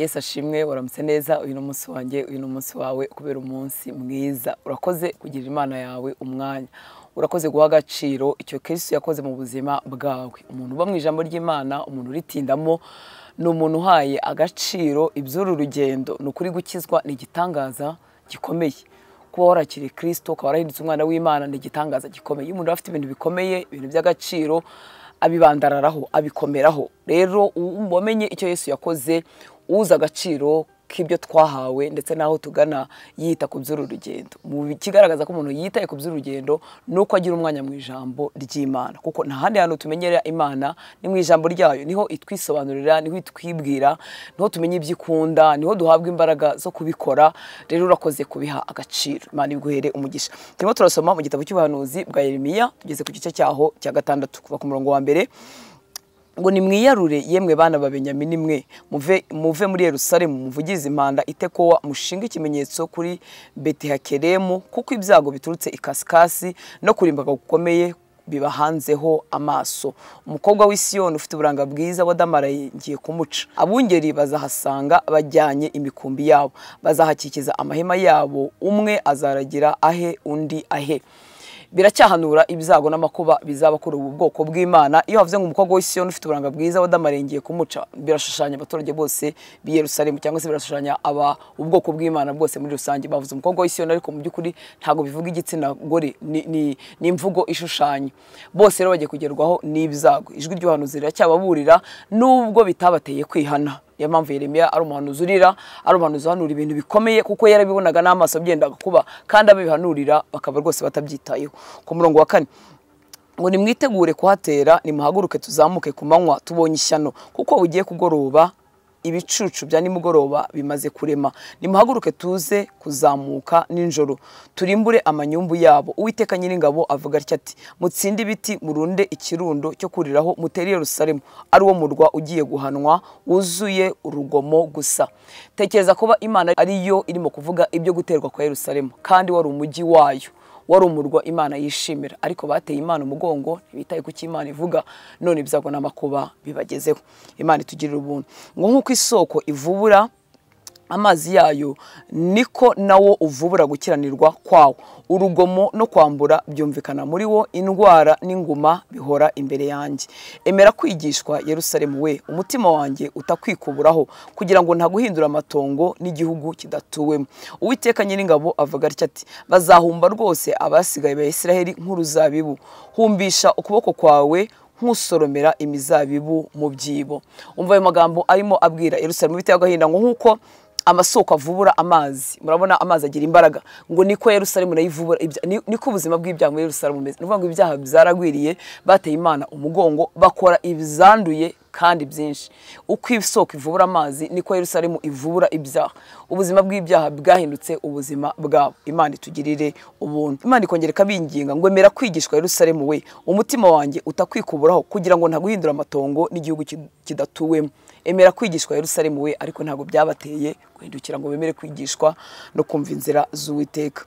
yesu ashimwe waramutse neza uyu ni umunsi wanjye uyu ni umunsi wawe kubera umunsi mwiza urakoze kugirira imana yawe umwanya urakoze guha agaciro icyo kirisitu yakoze mu buzima bwawe umuntu uba mu ijambo ry'imana umuntu uritindamo ni umuntu uhaye agaciro iby'uru rugendo ni ukuri gukizwa ni igitangaza gikomeye kuba warakiriye kirisito ukaba warahindutse umwana w'imana ni igitangaza gikomeye iyo umuntu afite ibintu bikomeye ibintu by'agaciro abibandararaho abikomeraho rero wamenye icyo yesu yakoze uzi agaciro k'ibyo twahawe ndetse n'aho tugana yita ku by'urugendo mu kigaragaza ko umuntu yitaye ku by'urugendo ni uko agira umwanya mu ijambo ry'imana kuko nta handi hantu tumenyera imana ni mu ijambo ryayo niho itwisobanurira niho itwibwira niho tumenya ibyo ikunda niho duhabwa imbaraga zo kubikora rero urakoze kubiha agaciro imana iguhere umugisha turimo turasoma mu gitabo cy'ubuhanuzi bwa yeremiya tugeze ku gice cyaho cya gatandatu kuva ku murongo wa mbere ngo nimwiyarure yemwe bana babenyamini mwe muve muri yerusalemu muvugirize impanda itekowa mushinga ikimenyetso kuri betihakeremu kuko ibyago biturutse ikasikasi no kurimbaga gukomeye bibahanzeho amaso umukobwa w'isiyoni ufite uburanga bwiza wadamaraye ngiye kumuca abungeri bazahasanga bajyanye imikumbi yabo bazahakikiza amahema yabo umwe azaragira ahe undi ahe biracyahanura ibyago n'amakuba bizaba kuri ubu bwoko bw'imana iyo havuze ngo umukobwa w'isiyoni ufite uburanga bwiza wadamarengeye kumuca birashushanya abaturage bose b'i Yerusalemu cyangwa se birashushanya aba ubwoko bw'imana bwose muri rusange bavuze umukobwa w'isiyoni ariko mu by'ukuri ntabwo bivuga igitsina gore ni imvugo ishushanya bose rero bagiye kugerwaho n'ibyago ijwi ry'ubuhanuzi riracyababurira nubwo bitabateye kwihana niyo mpamvu yeremiya ari umuhanuzi urira ari umuhanuzi uhanura ibintu bikomeye kuko yarabibonaga n'amaso byendaga kuba kandi ababihanurira bakaba rwose batabyitayeho ku murongo wa kane ngo nimwitegure kuhatera nimuhaguruke tuzamuke ku manywa tubonye ishyano kuko bugiye kugoroba ibicucu bya nimugoroba bimaze kurema nimuhaguruke tuze kuzamuka nijoro turimbure amanyumbu yabo uwiteka nyiringabo avuga atya ati mutsinde ibiti murunde ikirundo cyo kuriraho muteri Yerusalemu ari wo murwa ugiye guhanwa wuzuye urugomo gusa tekereza kuba imana ariyo irimo kuvuga ibyo guterwa kwa Yerusalemu kandi wari umujyi wayo wari umurwa imana yishimira ariko bateye imana umugongo ntibitaye ku cyo imana ivuga none bizagwa n'amakuba bibagezeho imana itugirira ubuntu ngo nk'uko isoko ivubura amazi yayo niko nawo uvubura gukiranirwa kwawo urugomo no kwambura byumvikana muri wo indwara n'inguma bihora imbere yanjye emera kwigishwa Yerusalemu we umutima wanjye utakwikuburaho kugira ngo ntaguhindura amatongo n'igihugu kidatuwemo uwiteka nyiringabo avuga atya ati bazahumba rwose abasigaye ba Isiraheli nk'uruzabibu humbisha ukuboko kwawe nk'usoromera imizabibu mu byibo umva ayo magambo arimo abwira Yerusalemu bitewe agahinda ngo nk'uko amasoko avubura amazi murabona amazi agira imbaraga ngo niko yerusalemu nayo niko ubuzima bw'ibyaha muri yerusalemu bumeze ni ukuvuga ngo ibyaha byaragwiriye bateye imana umugongo bakora ibizanduye kandi byinshi uko isoko ivubura amazi niko Yerusalemu ivubura ibyaha ubuzima bw'ibyaha bwahindutse ubuzima bwabo imana itugirire ubuntu imana ikongera ikabinginga ngo emera kwigishwa Yerusalemu we umutima wanjye utakwikuburaho kugira ngo ntaguhindura amatongo n'igihugu kidatuwemo emera kwigishwa Yerusalemu we ariko ntabwo byabateye guhindukira ngo bemere kwigishwa no kumva inzira z'uwiteka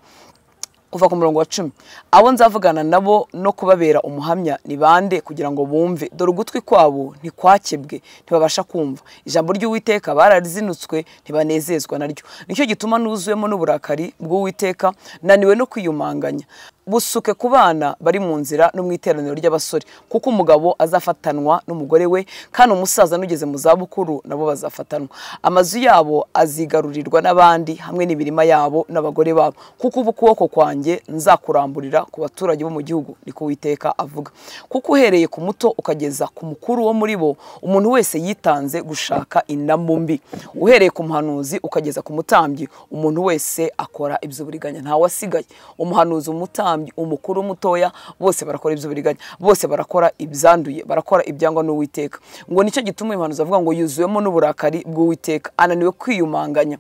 kuva ku murongo wa cumi abo nzavugana nabo no kubabera umuhamya ni bande kugira ngo bumve dore ugutwi kwabo ntikwakebwe ntibabasha kumva ijambo ry'uwiteka bararizinutswe ntibanezezwa naryo nicyo gituma nuzuyemo n'uburakari bw'uwiteka naniwe no kwiyumanganya busuke ku bana bari mu nzira no mu iteraniro ry'abasore kuko umugabo azafatanwa n'umugore we kandi umusaza n'ugeze mu zabukuru nabo bazafatanwa amazu yabo azigarurirwa n'abandi hamwe n'imirima yabo n'abagore babo kuko ubu ukuboko kwanjye nzakuramburira ku baturage bo mu gihugu ni kuwiteka avuga kuko uhereye ku muto ukageza ku mukuru wo muri bo umuntu wese yitanze gushaka indamu mbi uhereye ku muhanuzi ukageza ku mutambyi umuntu wese akora iby'uburiganya nta wasigaye umuhanuzi umutambyi umwami umukuru umutoya bose barakora iby'uburiganya bose barakora ibyanduye, barakora ibyangwa n'uwiteka ngo nicyo gituma impanuro zavuga ngo yuzuyemo n'uburakari bw'uwiteka ananiwe kwiyumanganya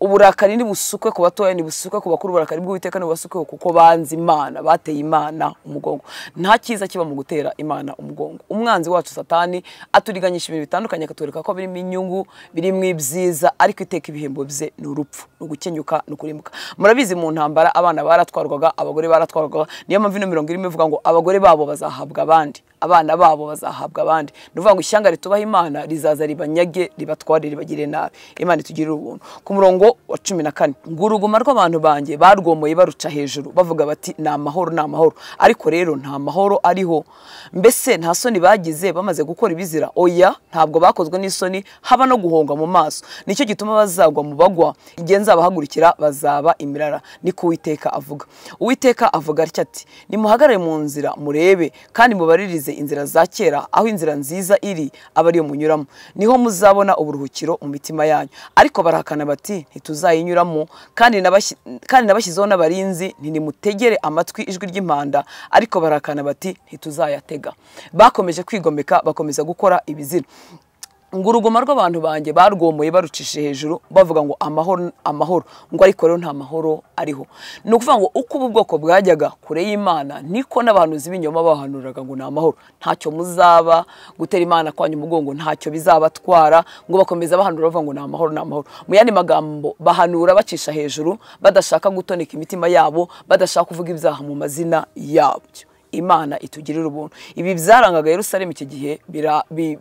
uburakari ntibusukwe ku batoya ntibusukwe ku bakuru uburakari bw'uwiteka ntibusukwe kuko banze imana bateye imana umugongo nta cyiza kiba mu gutera imana umugongo umwanzi wacu satani aturiganyisha ibintu bitandukanye akatwereka ko birimo inyungu birimo ibyiza ariko iteka ibihembo bye ni urupfu ni ugukenyuka ni ukurimbuka murabizi mu ntambara abana baratwarwaga abagore baratwarwaga niyo mpamvu ino mirongo irimo ivuga ngo abagore babo bazahabwa abandi abana babo bazahabwa abandi ni ukuvuga ngo ishyanga ritubaha imana rizaza ribanyage ribatware ribagire nabi imana itugirire ubuntu ku murongo wa cumi na kane ngo uruguma rw'abantu banjye barwomoye baruca hejuru bavuga bati ni amahoro ni amahoro ariko rero nta mahoro ariho mbese nta soni bagize bamaze gukora ibizira oya ntabwo bakozwe n'isoni haba no guhonga mu maso nicyo gituma bazagwa mu bagwa igihe nzabahagurukira bazaba imirara niko uwiteka avuga uwiteka avuga atya ati nimuhagarare mu nzira murebe kandi mubaririze mwazize inzira za kera aho inzira nziza iri aba ariyo munyuramo niho muzabona uburuhukiro mu mitima yanyu ariko barahakana bati ntituzayinyuramo kandi nabashyizeho n'abarinzi ntinimutegere amatwi ijwi ry'impanda ariko barahakana bati ntituzayatega bakomeje kwigomeka bakomeza gukora ibizira ngo urugoma rw'abantu banjye barwomoye barucishe hejuru bavuga ngo amahoro amahoro ngo ariko rero nta mahoro ariho ni ukuvuga ngo uko ubu bwoko bwajyaga kure y'imana niko n'abahanuzi b'inyuma bahanuraga ngo ni amahoro ntacyo muzaba gutera imana kwanyu umugongo ntacyo bizabatwara ngo bakomeza bahanura bavuga ngo ni amahoro ni amahoro mu yandi magambo bahanura bacisha hejuru badashaka gutoneka imitima yabo badashaka kuvuga ibyaha mu mazina yabyo imana itugirira ubuntu ibi byarangaga yerusalemu iki gihe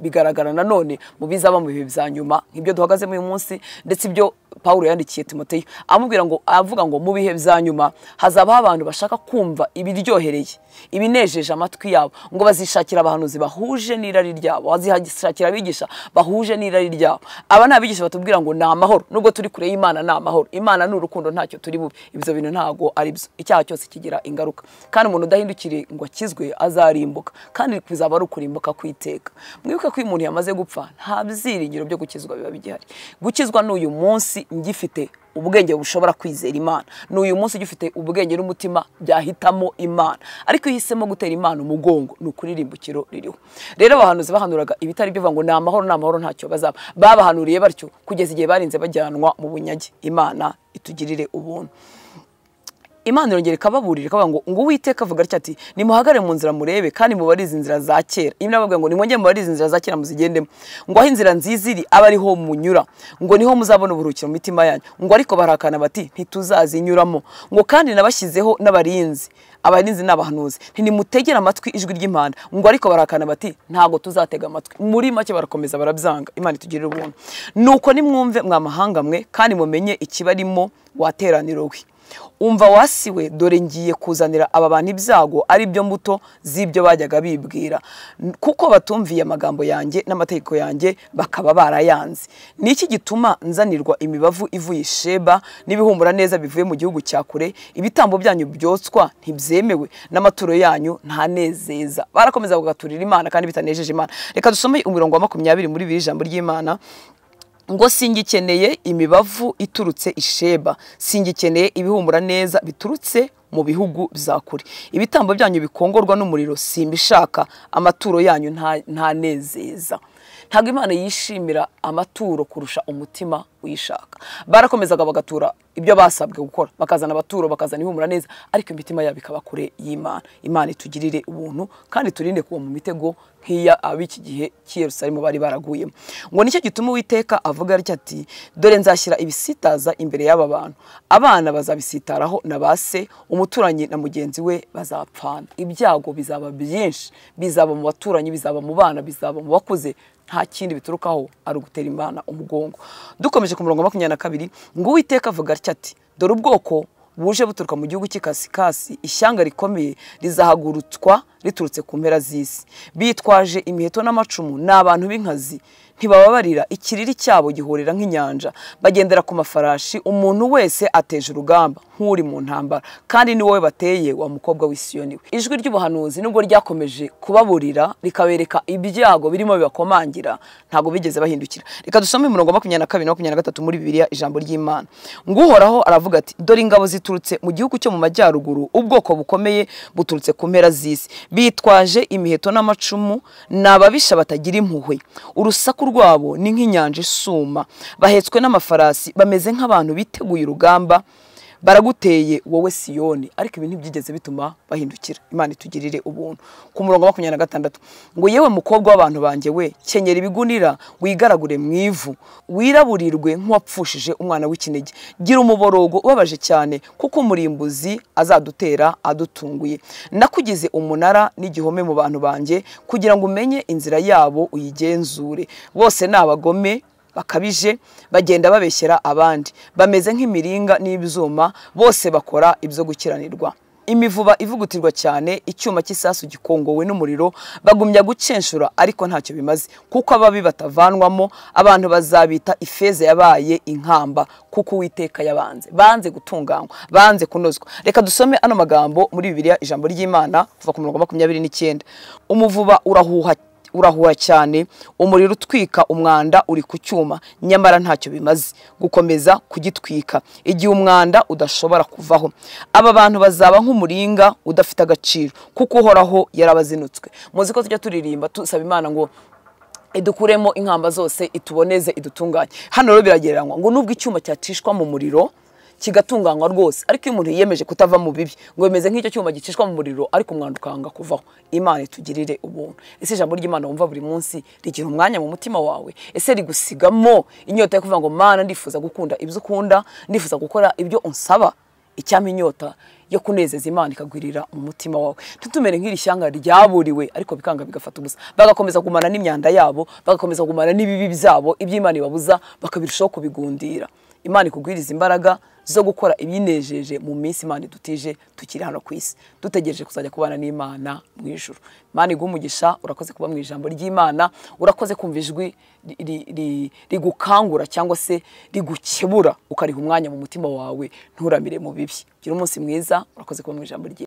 bigaragara nanone mu bizaba mu bihe bya nyuma nk'ibyo duhagazemo uyu munsi ndetse ibyo pawulo yandikiye timoteyo amubwira ngo avuga ngo mu bihe bya nyuma hazabaho abantu bashaka kumva ibiryohereye ibinejeje amatwi yabo ngo bazishakira abahanuzi bahuje n'irari ryabo bazishakira abigisha bahuje n'irari ryabo aba ni abigisha batubwira ngo ni amahoro nubwo turi kure y'imana ni amahoro imana ni urukundo ntacyo turi bube ibyo bintu ntabwo ari byo icyaha cyose kigira ingaruka kandi umuntu udahindukire ngo akizwe azarimbuka kandi bizaba ari ukurimbuka kwiteka mwibuke ko iyo umuntu yamaze gupfa nta byiringiro byo gukizwa biba bigihari gukizwa ni uyu munsi ngifite ubwenge bushobora kwizera imana uyu munsi ugifite ubwenge n'umutima byahitamo imana ariko iyo uhisemo gutera imana umugongo ni ukuririmbukiro ririho rero abahanuzi bahanuraga ibitari byo ngo ni amahoro ni amahoro ntacyo bazaba babahanuriye batyo kugeza igihe barinze bajyanwa mu bunyage imana itugirire ubuntu imana irongera ikababurira ikavuga ngo ngo uwiteka avuga atya ati nimuhagare mu nzira murebe kandi mubarize inzira za kera iyo nabavuga ngo nimwongere mubarize inzira za kera muzigendemo ngo aho inzira nziza iri aba ariho munyura ngo niho muzabona uburuhukiro mu mitima yanyu ngo ariko barakana bati ntituzazinyuramo ngo kandi nabashyizeho n'abarinzi abarinzi ni abahanuzi ntimutegere amatwi ijwi ry'impanda ngo ariko barakana bati ntabwo tuzatega amatwi muri make barakomeza barabyanga imana itugirira ubuntu nuko nimwumve mwamahanga mwe kandi mumenye ikibarimo wateraniro we umva wasiwe dore ngiye kuzanira aba bantu ibyago ari byo mbuto z'ibyo bajyaga bibwira kuko batumviye amagambo yanjye n'amategeko yanjye bakaba barayanze ni iki gituma nzanirwa imibavu ivuye sheba n'ibihumura neza bivuye mu gihugu cya kure ibitambo byanyu byotswa ntibyemewe n'amaturo yanyu ntanezeza barakomeza bagaturira imana kandi bitanejeje imana reka dusome umurongo wa makumyabiri muri biri ijambo ry'imana ngo singikeneye imibavu iturutse isheba singikeneye ibihumura neza biturutse mu bihugu bya kure ibitambo byanyu bikongorwa n'umuriro simbishaka amaturo yanyu ntanezeza ntabwo imana yishimira amaturo kurusha umutima kuyishaka barakomezaga bagatura ibyo basabwe gukora bakazana abaturo bakazana ihumura neza ariko imitima yabo ikaba kure y'imana imana itugirire ubuntu kandi turinde kuba mu mitego nk'iya ab'iki gihe cy'i Yerusalemu bari baraguyemo ngo nicyo gituma uwiteka avuga atya ati dore nzashyira ibisitaza imbere y'aba bantu abana bazabisitaraho na ba se umuturanyi na mugenzi we bazapfana ibyago bizaba byinshi bizaba mu baturanyi bizaba mu bana bizaba mu bakuze nta kindi biturukaho ari ugutera imana umugongo dukomeje ku murongo wa makumyabiri na kabiri ngo uwiteka avuga atya ati dore ubwoko buje buturuka mu gihugu cy'ikasikasi ishyanga rikomeye rizahagurutswa riturutse ku mpera z'isi bitwaje imiheto n'amacumu ni abantu b'inkazi ntibababarira ikiriri cyabo gihurira nk'inyanja bagendera ku mafarashi umuntu wese ateje urugamba nk'uri mu ntambara kandi ni wowe bateye wa mukobwa w'isiyoni we ijwi ry'ubuhanuzi nubwo ryakomeje kubaburira rikabereka ibyago birimo bibakomangira ntabwo bigeze bahindukira reka dusome umurongo wa makumyabiri na kabiri na makumyabiri na gatatu muri bibiliya ijambo ry'imana nguhoraho aravuga ati dore ingabo ziturutse mu gihugu cyo mu majyaruguru ubwoko bukomeye buturutse ku mpera z'isi bitwaje imiheto n'amacumu nababisha batagira impuhwe urusaku rwabo ni nk'inyanja isuma bahetswe n'amafarasi bameze nk'abantu biteguye urugamba baraguteye wowe siyoni ariko ibi ntibyigeze bituma bahindukira imana itugirire ubuntu ku murongo wa makumyabiri na gatandatu ngo yewe mukobwa w'abantu banjye we kenyera ibigunira wigaragure mu ivu wiraburirwe nk'uwapfushije umwana w'ikinege gira umuborogo ubabaje cyane kuko umurimbuzi azadutera adutunguye nakugize umunara n'igihome mu bantu banjye kugira ngo umenye inzira yabo uyigenzure bose ni abagome bakabije bagenda babeshyera abandi bameze nk'imiringa n'ibyuma bose bakora ibyo gukiranirwa imivuba ivugutirwa cyane icyuma cy'isasu gikongowe n'umuriro bagumya gucenshura ariko ntacyo bimaze kuko ababi batavanwamo abantu bazabita ifeza yabaye inkamba kuko uwiteka yabanze banze gutunganywa banze kunozwa reka dusome ano magambo muri bibiliya ijambo ry'imana kuva ku murongo makumyabiri n'icyenda umuvuba urahuha urahuha cyane umuriro utwika umwanda uri ku cyuma nyamara ntacyo bimaze gukomeza kugitwika igihe umwanda udashobora kuvaho aba bantu bazaba nk'umuringa udafite agaciro kuko uhoraho yarabazinutswe muzi ko tujya turirimba dusaba imana ngo idukuremo inkamba zose ituboneze idutunganye hano rero biragereranywa ngo nubwo icyuma cyacishwa mu muriro kigatunganywa rwose ariko iyo umuntu yiyemeje kutava mu bibi ngo bimeze nk'icyo cyuma gicishwa mu muriro ariko umwanda ukanga kuvaho imana itugirire ubuntu ese ijambo ry'imana wumva buri munsi rigira umwanya mu mutima wawe ese rigusigamo inyota yo kuvuga ngo mana ndifuza gukunda ibyo ukunda ndifuza gukora ibyo unsaba icyama inyota yo kunezeza imana ikagwirira mu mutima wawe ntitumere nk'iri shyanga ryaburiwe ariko bikanga bigafata ubusa bagakomeza kumara n'imyanda yabo bagakomeza kumara n'ibibi byabo iby'imana ibabuza bakabirushaho kubigundira imana ikugwiriza imbaraga zo gukora ibinejeje mu minsi imana idutije tukiri hano ku isi dutegereje kuzajya kubana n'imana mu ijoro imana iguha umugisha urakoze kuba mu ijambo ry'imana urakoze kumva ijwi rigukangura cyangwa se rigukebura ukariha umwanya mu mutima wawe nturamire mu bibi gira umunsi mwiza urakoze kuba mu ijambo ry'imana